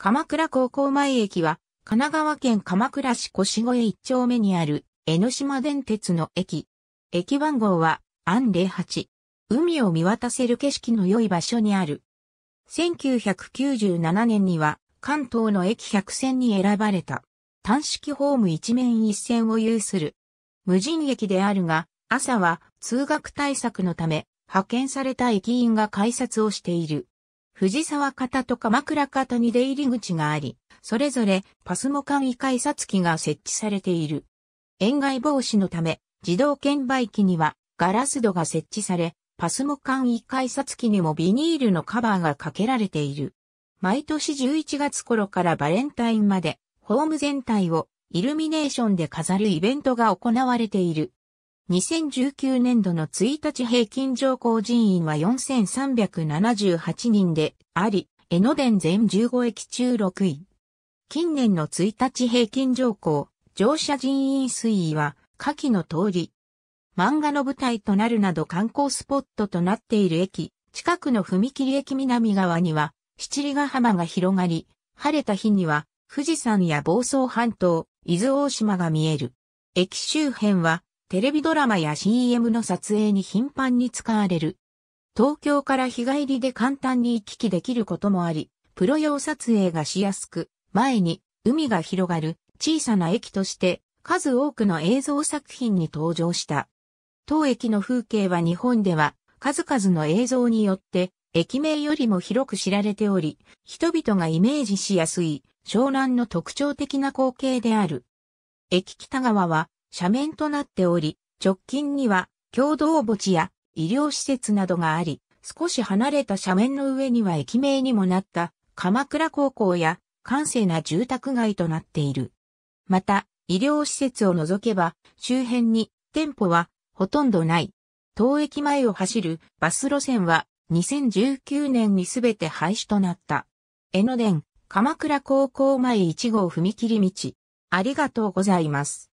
鎌倉高校前駅は、神奈川県鎌倉市越越一丁目にある、江ノ島電鉄の駅。駅番号は、安08。海を見渡せる景色の良い場所にある。1997年には、関東の駅100選に選ばれた。単式ホーム一面一線を有する。無人駅であるが、朝は通学対策のため、派遣された駅員が改札をしている。藤沢方と鎌倉方に出入り口があり、それぞれパスモ簡易改札機が設置されている。塩害防止のため、自動券売機にはガラス戸が設置され、パスモ簡易改札機にもビニールのカバーがかけられている。毎年11月頃からバレンタインまで、ホーム全体をイルミネーションで飾るイベントが行われている。2019年度の1日平均上降人員は4378人であり、江ノ電全15駅中6位。近年の1日平均上降、乗車人員推移は、下記の通り。漫画の舞台となるなど観光スポットとなっている駅、近くの踏切駅南側には、七里ヶ浜が広がり、晴れた日には、富士山や房総半島、伊豆大島が見える。駅周辺は、テレビドラマや CM の撮影に頻繁に使われる。東京から日帰りで簡単に行き来できることもあり、プロ用撮影がしやすく、前に海が広がる小さな駅として数多くの映像作品に登場した。当駅の風景は日本では数々の映像によって駅名よりも広く知られており、人々がイメージしやすい湘南の特徴的な光景である。駅北側は斜面となっており、直近には共同墓地や医療施設などがあり、少し離れた斜面の上には駅名にもなった鎌倉高校や閑静な住宅街となっている。また、医療施設を除けば周辺に店舗はほとんどない。当駅前を走るバス路線は2019年にすべて廃止となった。江ノ電、鎌倉高校前1号踏切道。ありがとうございます。